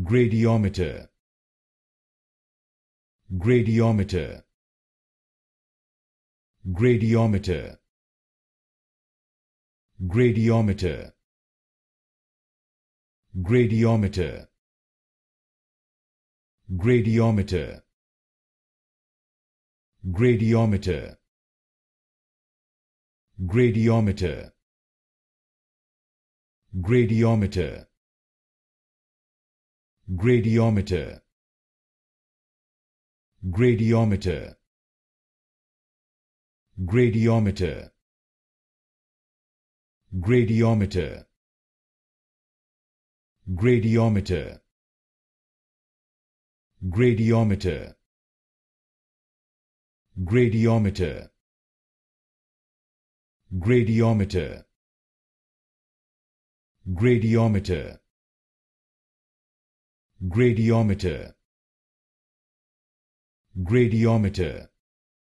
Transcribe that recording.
gradiometer gradiometer gradiometer gradiometer gradiometer gradiometer gradiometer gradiometer gradiometer gradiometer gradiometer gradiometer gradiometer gradiometer gradiometer gradiometer gradiometer gradiometer gradiometer gradiometer